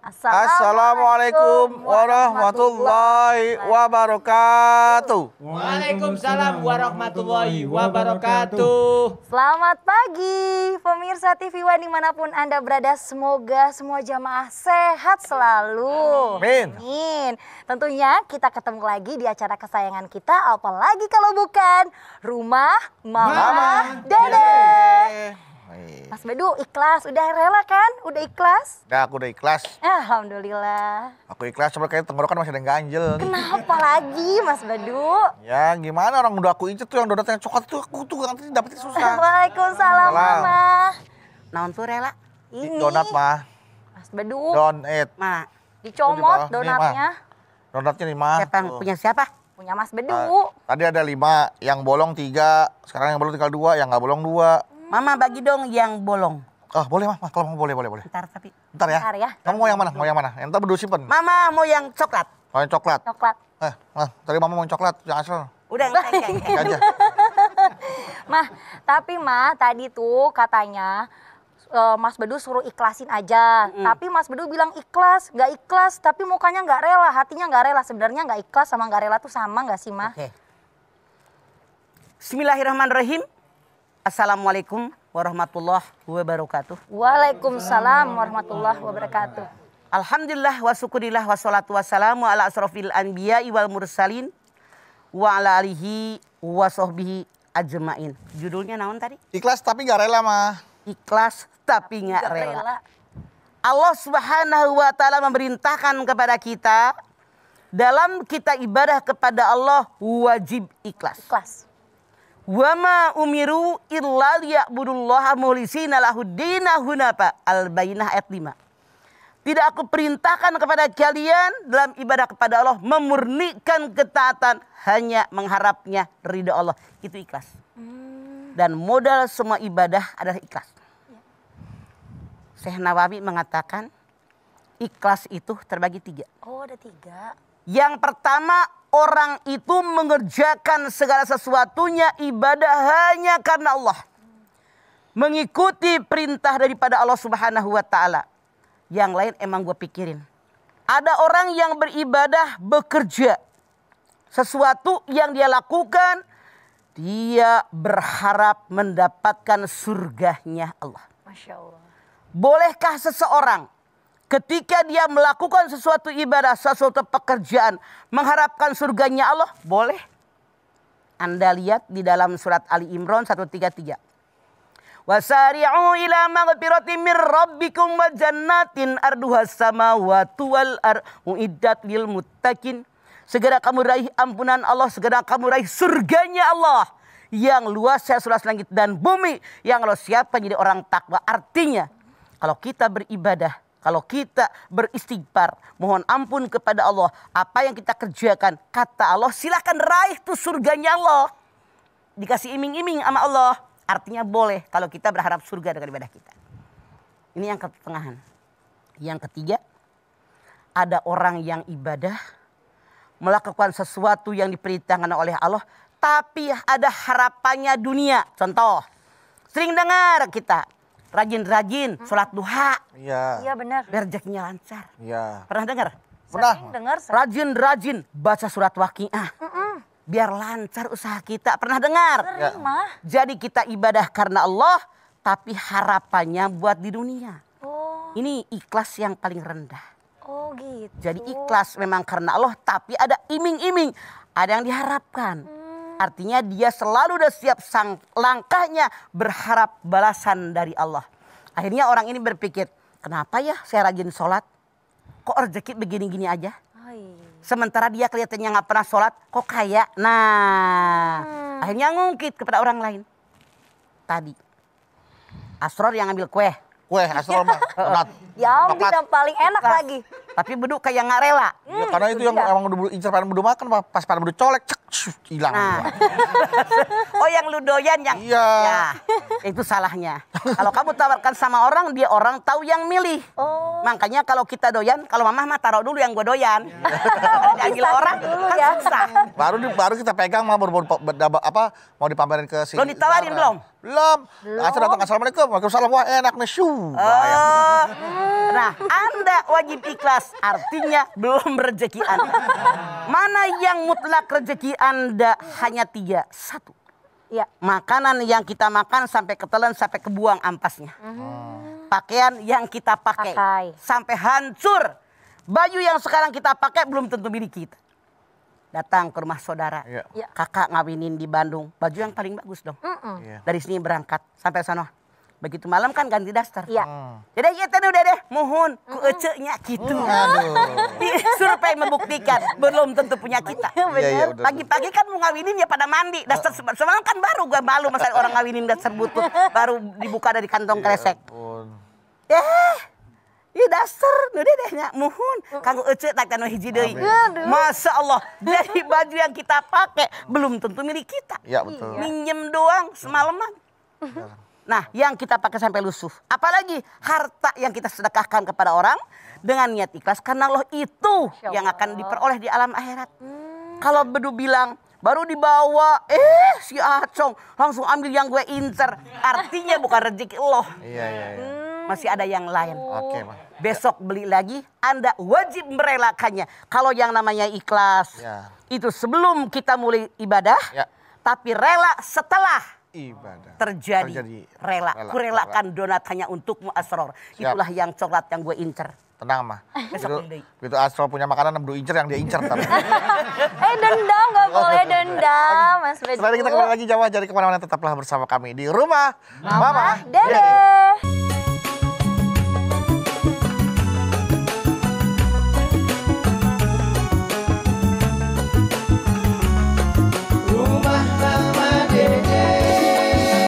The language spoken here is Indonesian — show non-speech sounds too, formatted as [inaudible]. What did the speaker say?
Assalamualaikum warahmatullahi wabarakatuh. Waalaikumsalam warahmatullahi wabarakatuh. Selamat pagi pemirsa TV One dimanapun Anda berada. Semoga semua jamaah sehat selalu. Amin. Amin. Tentunya kita ketemu lagi di acara kesayangan kita. Apalagi kalau bukan Rumah Mama, Mama. Dede. Bedu ikhlas, udah rela kan? Udah ikhlas? Udah, aku udah ikhlas. Alhamdulillah. Aku ikhlas, cuma kayaknya tenggorokan masih ada yang ganjel. Kenapa lagi, Mas Bedu? Ya, gimana orang udah aku injet tuh yang donat yang coklat tuh aku tuh nanti dapetin susah. Waalaikumsalam, Mama. Naon tuh rela? Ini. Donat, Ma. Mas Bedu. Donat. Ma. Dicomot donatnya. Nih, ma. Donatnya nih, Ma. Siapa yang punya siapa? Punya Mas Bedu. Uh, tadi ada lima, yang bolong tiga, sekarang yang bolong tinggal dua, yang nggak bolong dua. Mama bagi dong yang bolong. Oh boleh mah, kalau mau boleh boleh boleh. Ntar tapi. ntar ya. Bentar ya. Kamu mau yang mana? Mau yang mana? Yang berdua simpen. Mama mau yang coklat. Mau yang coklat. Coklat. Eh, mah, tadi mama mau yang coklat, yang asal. Udah enggak enggak aja. [laughs] Mah, tapi mah tadi tuh katanya eh, Mas Bedu suruh ikhlasin aja. Mm. Tapi Mas Bedu bilang ikhlas, nggak ikhlas, tapi mukanya nggak rela, hatinya nggak rela. Sebenarnya nggak ikhlas sama nggak rela tuh sama nggak sih, Ma? Okay. Bismillahirrahmanirrahim. Assalamualaikum warahmatullahi wabarakatuh. Waalaikumsalam warahmatullahi wabarakatuh. Alhamdulillah wa syukurillah wa salatu wassalamu ala asrafil anbiya wal mursalin wa ala alihi wa sahbihi ajmain. Judulnya naon tadi? Ikhlas tapi gak rela mah. Ikhlas tapi gak, gak rela. rela. Allah Subhanahu wa taala memerintahkan kepada kita dalam kita ibadah kepada Allah wajib ikhlas. Ikhlas. Wama umiru illa liya'budullaha muhlisina lahuddina hunapa. al bayinah ayat 5. Tidak aku perintahkan kepada kalian dalam ibadah kepada Allah memurnikan ketaatan hanya mengharapnya ridha Allah. Itu ikhlas. Hmm. Dan modal semua ibadah adalah ikhlas. Syekh Nawawi mengatakan ikhlas itu terbagi tiga. Oh ada tiga. Yang pertama orang itu mengerjakan segala sesuatunya ibadah hanya karena Allah. Mengikuti perintah daripada Allah Subhanahu wa taala. Yang lain emang gue pikirin. Ada orang yang beribadah bekerja. Sesuatu yang dia lakukan dia berharap mendapatkan surganya Allah. Masya Allah. Bolehkah seseorang Ketika dia melakukan sesuatu ibadah, sesuatu pekerjaan, mengharapkan surganya Allah, boleh. Anda lihat di dalam surat Ali Imran 133. Wasari'u ila maghfirati min rabbikum wa jannatin arduha samawati wal ar uiddat lil muttaqin. Segera kamu raih ampunan Allah, segera kamu raih surganya Allah yang luasnya seluas langit dan bumi yang Allah siapkan jadi orang takwa. Artinya, kalau kita beribadah kalau kita beristighfar, mohon ampun kepada Allah. Apa yang kita kerjakan, kata Allah, silahkan raih tuh surganya Allah. Dikasih iming-iming sama Allah. Artinya boleh kalau kita berharap surga dengan ibadah kita. Ini yang ketengahan. Yang ketiga, ada orang yang ibadah melakukan sesuatu yang diperintahkan oleh Allah tapi ada harapannya dunia. Contoh, sering dengar kita rajin-rajin hmm. sholat duha. Iya. Iya benar. Biar rezekinya lancar. Iya. Pernah dengar? Pernah. Dengar. Rajin-rajin baca surat waqiah. Biar lancar usaha kita. Pernah dengar? Terima. Iya. Jadi kita ibadah karena Allah, tapi harapannya buat di dunia. Oh. Ini ikhlas yang paling rendah. Oh gitu. Jadi ikhlas memang karena Allah, tapi ada iming-iming, ada yang diharapkan. Hmm Artinya dia selalu sudah siap sang langkahnya berharap balasan dari Allah. Akhirnya orang ini berpikir, kenapa ya saya rajin sholat? Kok rezeki begini-gini aja? Sementara dia kelihatannya nggak pernah sholat, kok kaya? Nah, hmm. akhirnya ngungkit kepada orang lain. Tadi, Asror yang ambil kue. Kue, Asror mah. [laughs] ya, yang paling enak Kas. lagi. Tapi bedu kayak nggak rela. Ya, karena itu, yang iya. emang udah incer panen bedu makan pas pada bedu colek cek hilang. Nah. [laughs] oh yang lu doyan yang Iya. Ya, itu salahnya. kalau kamu tawarkan sama orang dia orang tahu yang milih. Oh. Makanya kalau kita doyan kalau mamah mah taruh dulu yang gue doyan. Iya. [laughs] oh, orang dulu, kan ya. susah. Baru baru kita pegang mah baru, baru, baru, apa mau dipamerin ke si Lo ditawarin belum? Belum. Belum. Asal datang assalamualaikum. Waalaikumsalam. Wah enak nih syu. Uh, ah. nah, Anda wajib ikhlas. Artinya belum rezeki Anda. Mana yang mutlak rezeki Anda hanya tiga. Satu. Ya. Makanan yang kita makan sampai ketelan sampai kebuang ampasnya. Hmm. Pakaian yang kita pakai, pakai sampai hancur. Baju yang sekarang kita pakai belum tentu milik kita datang ke rumah saudara. Ya. Kakak ngawinin di Bandung. Baju yang paling bagus dong. Mm -mm. Ya. Dari sini berangkat sampai sana. Begitu malam kan ganti daster. Iya. Hmm. Jadi kita ya udah deh, mohon ku eceknya gitu. Mm. Aduh. [laughs] Iya, survei membuktikan belum tentu punya iya, kita. pagi Pagi-pagi kan mau ngawinin ya pada mandi. Daster ah. semalam kan baru gue malu masa orang ngawinin daster butuh baru dibuka dari kantong ya kresek. Ya. eh, Ya dasar, nu deh deh mohon. Kanggo ece tak kanu hiji deh. Masya Allah, [laughs] dari baju yang kita pakai belum tentu milik kita. Ya betul. Iya. Minjem doang semalaman. Nah, yang kita pakai sampai lusuh. Apalagi harta yang kita sedekahkan kepada orang dengan niat ikhlas karena Allah itu yang akan diperoleh di alam akhirat. Hmm. Kalau bedu bilang baru dibawa, eh si Acong langsung ambil yang gue incer. Artinya bukan rezeki Allah. Iya, iya, iya. Hmm masih ada yang lain. Oke, okay, Besok beli lagi, Anda wajib merelakannya. Kalau yang namanya ikhlas, ya. itu sebelum kita mulai ibadah, ya. tapi rela setelah ibadah terjadi, terjadi. rela. rela. Kurelakan rela. donat hanya untukmu Asror. Siap. Ya. Itulah yang coklat yang gue incer. Tenang mah. [laughs] Besok itu, Asror punya makanan yang incer yang dia incer. [laughs] eh dendam gak boleh dendam Mas Bedu. Setelah kita kembali lagi Jawa jadi kemana-mana tetaplah bersama kami di rumah Mama, Mama Dede. Dede. Iya.